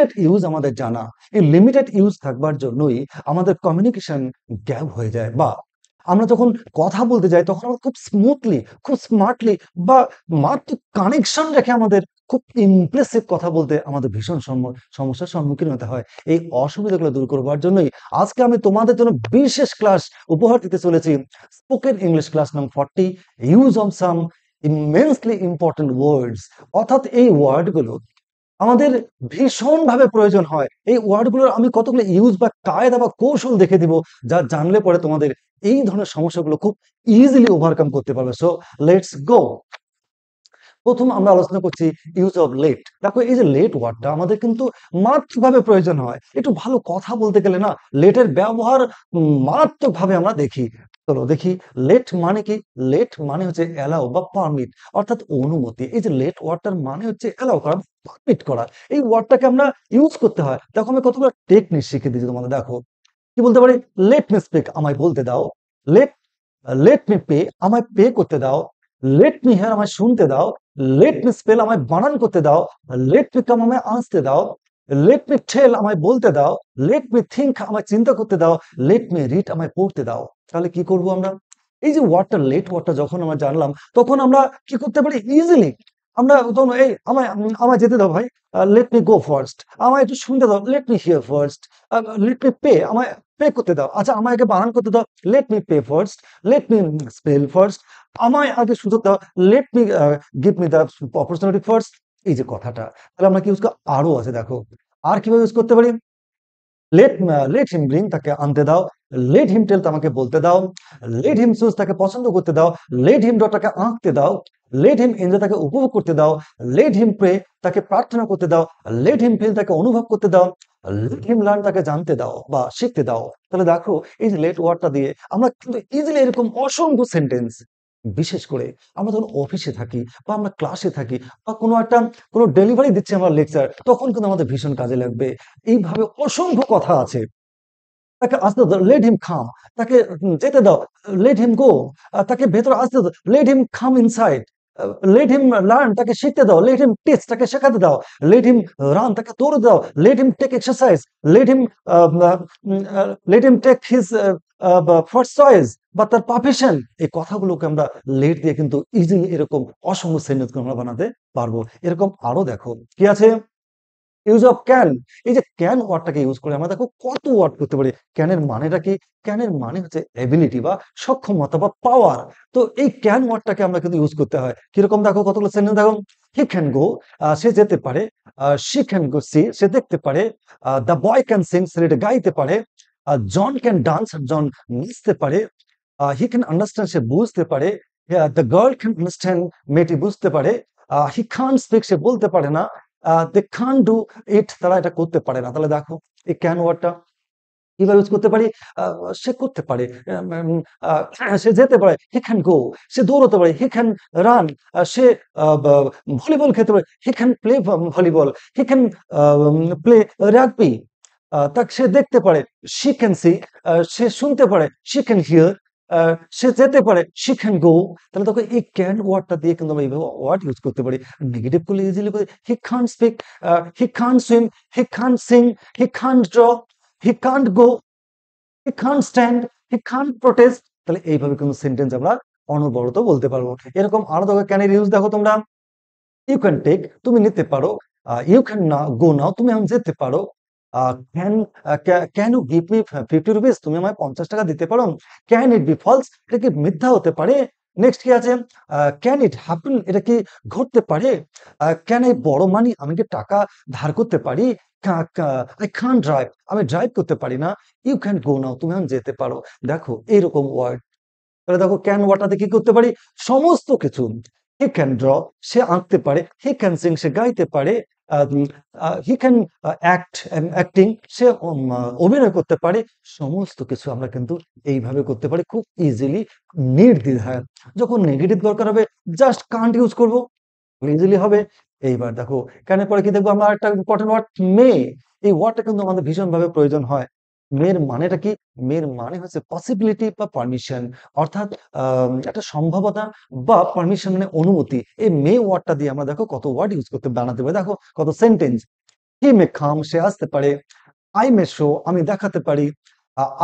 limited use আমাদের জানা এই লিমিটেড ইউজ থাকবার জন্যই আমাদের কমিউনিকেশন গ্যাপ হয়ে যায় বা আমরা যখন কথা বলতে যাই তখন আমরা খুব স্মুথলি খুব স্মার্টলি বা মাত্র কানেকশন রেখে আমাদের খুব ইমপ্রেসিভ কথা বলতে আমাদের ভীষণ সমস্যার সম্মুখীন হতে হয় এই অসুবিধাগুলো দূর করবার জন্যই আজকে আমি তোমাদের জন্য বিশেষ ক্লাস উপহার দিতে চলেছি স্পোকেন ইংলিশ ক্লাস নাম forty use of some immensely important words অর্থাৎ এই ওয়ার্ডগুলো আমাদের ভীষণভাবে প্রয়োজন হয় এই ওয়ার্ডগুলোর আমি কতগুলো ইউজ বা কায়দা বা কৌশল দেখে দিব যা জানলে পরে তোমাদের এই ধরনের সমস্যাগুলো খুব ইজিলি ওভারকাম করতে পারবে সো লেটস গো প্রথম আমরা আলোচনা করছি ইউজ অফ লেট দেখো এই যে লেট ওয়ার্ডটা আমাদের কিন্তু মারাত্মকভাবে প্রয়োজন হয় একটু ভালো কথা বলতে গেলে না লেটের ব্যবহার মারাত্মকভাবে আমরা দেখি চলো দেখি লেট মানে কি লেট মানে হচ্ছে অ্যালাউ বা পারমিট অর্থাৎ অনুমতি এই যে লেট ওয়ার্ডটার মানে হচ্ছে অ্যালাউ করা পারমিট করা এই ওয়ার্ডটাকে আমরা ইউজ করতে হয় দেখো আমি কতগুলো টেকনিক শিখে দিচ্ছি তোমাদের দেখো কি বলতে পারি লেট মি স্পিক আমায় বলতে দাও লেট লেট মি পে আমায় পে করতে দাও লেট মি হেয়ার আমায় শুনতে দাও লেট মি স্পেল আমায় বানান করতে দাও লেট মি কাম আমায় আসতে দাও লেট মি ঠেল আমায় বলতে দাও লেট মি থিঙ্ক আমায় চিন্তা করতে দাও লেট মি রিড আমায় পড়তে দাও তাহলে কি করব আমরা এই যে ওয়ার্ডটা লেট ওয়ার্ডটা যখন আমরা জানলাম তখন আমরা কি করতে পারি ইজিলি আমরা তখন এই আমায় আমায় যেতে দাও ভাই লেট মি গো ফার্স্ট আমায় একটু শুনতে দাও let me hear first let me pay আমায় পে করতে দাও আচ্ছা আমাকে বানান করতে দাও let me pay first let me spell first আমায় আগে সুযোগ দাও let me give me the opportunity first এই যে কথাটা তাহলে আমরা কি ইউজ আরও আছে দেখো আর কিভাবে ইউজ করতে পারি লেট লেট হিম ব্রিং তাকে আনতে দাও লেট হিম টেল তোমাকে বলতে দাও লেট হিম সুজ তাকে পছন্দ করতে দাও লেট হিম ডটাকে আঁকতে দাও লেট হিম এনজয় তাকে উপভোগ করতে দাও লেট হিম প্রে তাকে প্রার্থনা করতে দাও লেট হিম ফিল তাকে অনুভব করতে দাও লেট হিম লার্ন তাকে জানতে দাও বা শিখতে দাও তাহলে দেখো এই যে লেট ওয়ার্ডটা দিয়ে আমরা কিন্তু ইজিলি এরকম অসংখ্য সেন্টেন্স বিশেষ করে আমরা যখন অফিসে থাকি বা আমরা ক্লাসে থাকি বা কোনো একটা কোনো ডেলিভারি দিচ্ছে আমার লেকচার তখন কিন্তু আমাদের ভীষণ কাজে লাগবে এইভাবে অসংখ্য কথা আছে তাকে আসতে দাও লেট হিম খাম তাকে যেতে দাও লেট হিম গো তাকে ভেতরে আসতে দাও লেট হিম খাম ইনসাইড লেট হিম লার্ন তাকে শিখতে দাও লেট হিম টেস্ট তাকে শেখাতে দাও লেট হিম রান তাকে তোর দাও let him take exercise let him let him take his first choice বা তার পারফেশন এই কথাগুলোকে আমরা লেট দিয়ে কিন্তু ইজিলি এরকম অসংখ্য সেন্টেন্স আমরা বানাতে পারবো এরকম আরো দেখো কি আছে ইউজ অফ ক্যান এই যে ক্যান ওয়ার্ডটাকে ইউজ করে আমরা দেখো কত ওয়ার্ড করতে পারি ক্যানের মানেটা কি ক্যানের মানে হচ্ছে অ্যাবিলিটি বা সক্ষমতা বা পাওয়ার তো এই ক্যান ওয়ার্ডটাকে আমরা কিন্তু ইউজ করতে হয় কিরকম দেখো কতগুলো সেন্টেন্স দেখো হি ক্যান গো সে যেতে পারে শি ক্যান গো সি সে দেখতে পারে দ্য বয় ক্যান সিং সে গাইতে পারে জন ক্যান ডান্স জন মিশতে পারে হি ক্যান আন্ডারস্ট্যান্ড সে বুঝতে পারে দ্য গার্ল ক্যান আন্ডারস্ট্যান্ড মেয়েটি বুঝতে পারে হি খান স্পিক সে বলতে পারে না দে খান ডু ইট তারা এটা করতে পারে না তাহলে দেখো এই ক্যান ওয়ার্ডটা কিভাবে ইউজ করতে পারি সে করতে পারে সে যেতে পারে হি ক্যান গো সে দৌড়তে পারে হি ক্যান রান সে ভলিবল খেলতে পারে he can play volleyball he can play rugby তাকে সে দেখতে পারে শি ক্যান সি সে শুনতে পারে শি ক্যান হিয়ার সে যেতে পারে শি ক্যান গো তাহলে তখন এই ক্যান ওয়ার্ডটা দিয়ে কিন্তু আমরা এইভাবে ওয়ার্ড ইউজ করতে পারি নেগেটিভ করলে ইজিলি করি he can speak he can swim he can sing he can draw he can't go he can stand he can protest তাহলে এইভাবে কিন্তু সেন্টেন্স আমরা অনবরত বলতে পারবো এরকম আরো তোকে ক্যানের ইউজ দেখো তোমরা ইউ ক্যান টেক তুমি নিতে পারো ইউ ক্যান না গো নাও তুমি এখন যেতে পারো can can you give me fifty rupees তুমি আমায় পঞ্চাশ টাকা দিতে পারো ক্যান ইট বি ফলস এটা কি মিথ্যা হতে পারে নেক্সট কি আছে ক্যান ইট হ্যাপেন এটা কি ঘটতে পারে ক্যান আই বড় মানি আমি কি টাকা ধার করতে পারি আই খান ড্রাইভ আমি ড্রাইভ করতে পারি না ইউ ক্যান গো নাও তুমি আমি যেতে পারো দেখো এইরকম ওয়ার্ড তাহলে দেখো ক্যান ওয়াটাতে কি করতে পারি সমস্ত কিছু হি ক্যান ড্র সে আঁকতে পারে হি ক্যান সিং সে গাইতে পারে হি ক্যান অ্যাক্ট অ্যাক্টিং সে অভিনয় করতে পারে সমস্ত কিছু আমরা কিন্তু এইভাবে করতে পারি খুব ইজিলি নির্দ্বিধায় যখন নেগেটিভ দরকার হবে জাস্ট কান্ট ইউজ করবো ইজিলি হবে এইবার দেখো কেন পরে কি দেখবো আমরা একটা ইম্পর্টেন্ট ওয়ার্ড মে এই ওয়ার্ডটা কিন্তু আমাদের ভীষণভাবে প্রয়োজন হয় মেয়ের মানেটা কি মেয়ের মানে হচ্ছে পসিবিলিটি বা পারমিশন অর্থাৎ একটা সম্ভাবনা বা পারমিশন মানে অনুমতি এই মে ওয়ার্ডটা দিয়ে আমরা দেখো কত ওয়ার্ড ইউজ করতে বানাতে পারি দেখো কত সেন্টেন্স হি মে খাম সে আসতে পারে আই মে শো আমি দেখাতে পারি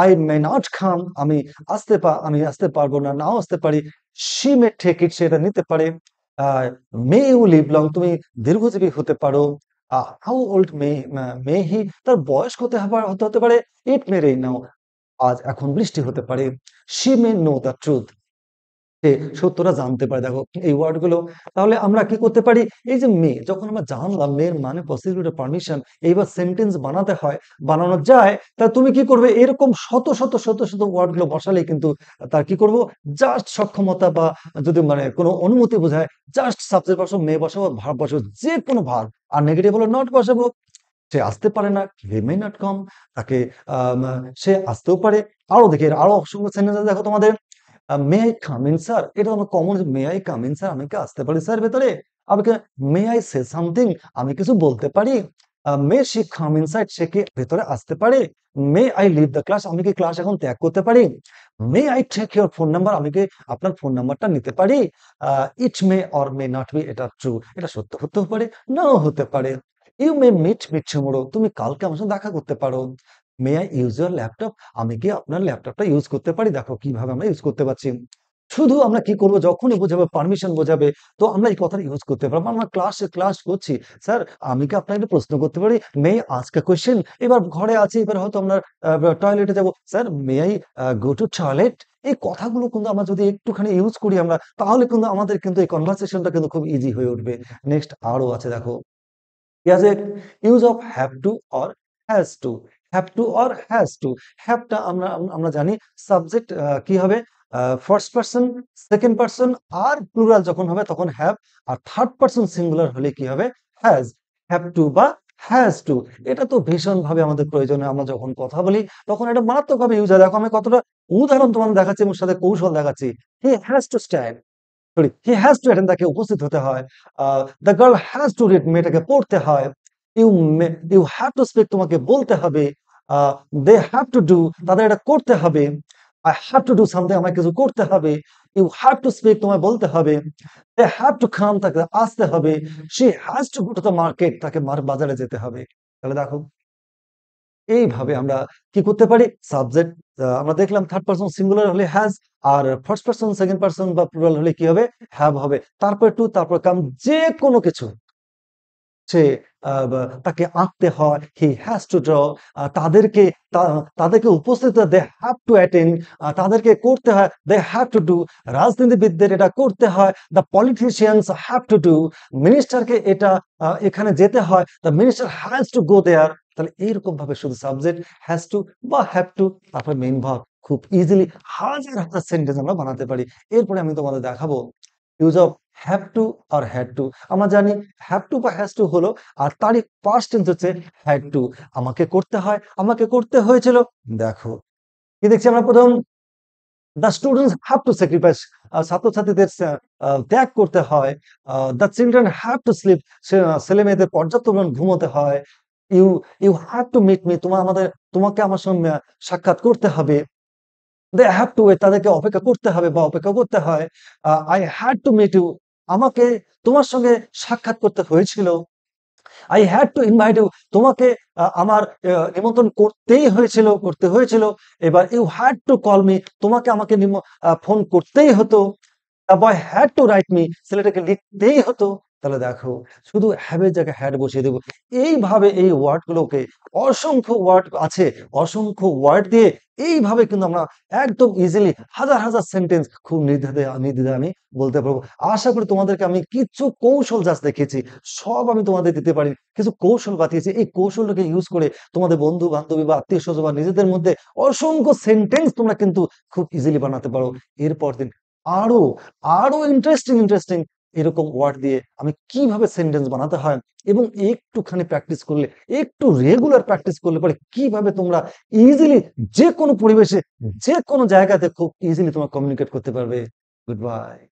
আই মে নট খাম আমি আসতে আমি আসতে পারবো না নাও আসতে পারি সি মে ঠেকিট সেটা নিতে পারে মে ইউ লিভ লং তুমি দীর্ঘজীবী হতে পারো হাউ ওল্ড মে মে হি তার বয়স হতে হতে হতে পারে ইট মে রেইন নাও আজ এখন বৃষ্টি হতে পারে she may know the truth সত্যটা জানতে পারে দেখো এই ওয়ার্ডগুলো তাহলে আমরা কি করতে পারি এই যে মেয়ে যখন আমরা জানলাম মেয়ের মানে পসিবিলিটি পারমিশন এইবার সেন্টেন্স বানাতে হয় বানানো যায় তা তুমি কি করবে এরকম শত শত শত শত ওয়ার্ডগুলো বসালে কিন্তু তার কি করব জাস্ট সক্ষমতা বা যদি মানে কোনো অনুমতি বোঝায় জাস্ট সাবজেক্ট বসাবো মেয়ে বসাবো ভাব বসাবো যে কোনো ভাব আর নেগেটিভ হলো নট বসাবো সে আসতে পারে না হি মে নট কম তাকে সে আসতেও পারে আরো দেখে আরো অসংখ্য সেন্টেন্স দেখো তোমাদের মে আই কামিন স্যার এটা আমার common may I come in sir আমি কি আসতে পারি স্যার ভেতরে আমাকে মে আই সে সামথিং আমি কিছু বলতে পারি মে সে কামিন ইন সে কি ভেতরে আসতে পারে may I leave the class আমি কি ক্লাস এখন ত্যাগ করতে পারি may I take your phone number আমি কি আপনার ফোন নাম্বারটা নিতে পারি it may or may not be এটা ট্রু এটা সত্য হতেও পারে নাও হতে পারে you may meet meet tomorrow তুমি কালকে আমার সাথে দেখা করতে পারো may I use your laptop আমি কি আপনার ল্যাপটপটা ইউজ করতে পারি দেখো কিভাবে আমরা ইউজ করতে পারছি শুধু আমরা কি করবো যখনই বোঝাবে পারমিশন বোঝাবে তো আমরা এই কথাটা ইউজ করতে পারবো আমরা ক্লাস ক্লাস করছি স্যার আমি কি আপনাকে প্রশ্ন করতে পারি মে আজকে কোয়েশ্চেন এবার ঘরে আছি এবার হয়তো আমরা টয়লেটে যাব sir may I go to toilet এই কথাগুলো কিন্তু আমরা যদি একটুখানি ইউজ করি আমরা তাহলে কিন্তু আমাদের কিন্তু এই কনভারসেশনটা কিন্তু খুব ইজি হয়ে উঠবে নেক্সট আরও আছে দেখো use of have to or has to have to or has to হ্যাভটা আমরা আমরা জানি সাবজেক্ট কি হবে ফার্স্ট পার্সন সেকেন্ড পার্সন আর প্লুরাল যখন হবে তখন হ্যাভ আর থার্ড পার্সন সিঙ্গুলার হলে কি হবে হ্যাজ হ্যাভ টু বা হ্যাজ টু এটা তো ভীষণভাবে আমাদের প্রয়োজনে আমরা যখন কথা বলি তখন এটা মারাত্মকভাবে ইউজ হয় দেখো আমি কতটা উদাহরণ তোমাদের দেখাচ্ছি এবং সাথে কৌশল দেখাচ্ছি he has to stand sorry he has to attend তাকে উপস্থিত হতে হয় the girl has to read মেয়েটাকে পড়তে হয় you you have to speak তোমাকে বলতে হবে দে হ্যাভ টু ডু তাদের এটা করতে হবে I have to do something আমাকে কিছু করতে হবে ইউ হ্যাভ টু স্পিক তোমায় বলতে হবে দে হ্যাভ টু কাম তাকে আসতে হবে she has to go to the market তাকে বাজারে যেতে হবে তাহলে দেখো এইভাবে আমরা কি করতে পারি সাবজেক্ট আমরা দেখলাম থার্ড পার্সন সিঙ্গুলার হলে হ্যাজ আর ফার্স্ট পার্সন সেকেন্ড পার্সন বা প্লুরাল হলে কি হবে হ্যাভ হবে তারপর টু তারপর কাম যে কোনো কিছু হচ্ছে তাকে আঁকতে হয় হি হ্যাজ টু ড্র তাদেরকে তাদেরকে উপস্থিত দে হ্যাভ টু অ্যাটেন্ড তাদেরকে করতে হয় দে হ্যাভ টু ডু রাজনীতিবিদদের এটা করতে হয় the politicians have to do মিনিস্টারকে এটা এখানে যেতে হয় the minister has to go there তাহলে এইরকম ভাবে শুধু সাবজেক্ট হ্যাজ টু বা হ্যাভ টু তারপর মেন ভাব খুব ইজিলি হাজার হাজার সেন্টেন্স আমরা বানাতে পারি এরপরে আমি তোমাদের দেখাবো ইউজ অফ হ্যাভ টু আর হ্যাড টু আমরা জানি হ্যাভ টু বা হ্যাজ টু হলো আর তারই পার্স টেন্স হচ্ছে হ্যাড টু আমাকে করতে হয় আমাকে করতে হয়েছিল দেখো কি দেখছি আমরা প্রথম the students have to sacrifice ছাত্রছাত্রীদের ত্যাগ করতে হয় the children have to sleep ছেলে মেয়েদের পর্যাপ্ত ঘুমোতে হয় you you have to meet me তোমার আমাদের তোমাকে আমার সঙ্গে সাক্ষাৎ করতে হবে দে হ্যাভ টু ওয়েট তাদেরকে অপেক্ষা করতে হবে বা অপেক্ষা করতে হয় I had to meet you আমাকে তোমার সঙ্গে সাক্ষাৎ করতে হয়েছিল I had to invite you তোমাকে আমার নিমন্ত্রণ করতেই হয়েছিল করতে হয়েছিল এবার you had to call me তোমাকে আমাকে ফোন করতেই হতো boy had to write me ছেলেটাকে লিখতেই হতো তাহলে দেখো শুধু হ্যাবের জায়গায় হ্যাড বসিয়ে দেবো এইভাবে এই ওয়ার্ডগুলোকে অসংখ্য ওয়ার্ড আছে অসংখ্য ওয়ার্ড দিয়ে এইভাবে কিন্তু আমরা একদম ইজিলি হাজার হাজার সেন্টেন্স খুব নির্ধারে নির্ধারে আমি বলতে পারবো আশা করি তোমাদেরকে আমি কিছু কৌশল যা দেখেছি সব আমি তোমাদের দিতে পারি কিছু কৌশল বাতিয়েছি এই কৌশলটাকে ইউজ করে তোমাদের বন্ধু বান্ধবী বা আত্মীয় স্বজন বা নিজেদের মধ্যে অসংখ্য সেন্টেন্স তোমরা কিন্তু খুব ইজিলি বানাতে পারো এরপর দিন আরো আরো ইন্টারেস্টিং ইন্টারেস্টিং এরকম ওয়ার্ড দিয়ে আমি কিভাবে সেন্টেন্স বানাতে হয় এবং একটুখানি প্র্যাকটিস করলে একটু রেগুলার প্র্যাকটিস করলে পরে কিভাবে তোমরা ইজিলি যে কোনো পরিবেশে যে কোনো জায়গাতে খুব ইজিলি তোমরা কমিউনিকেট করতে পারবে গুড বাই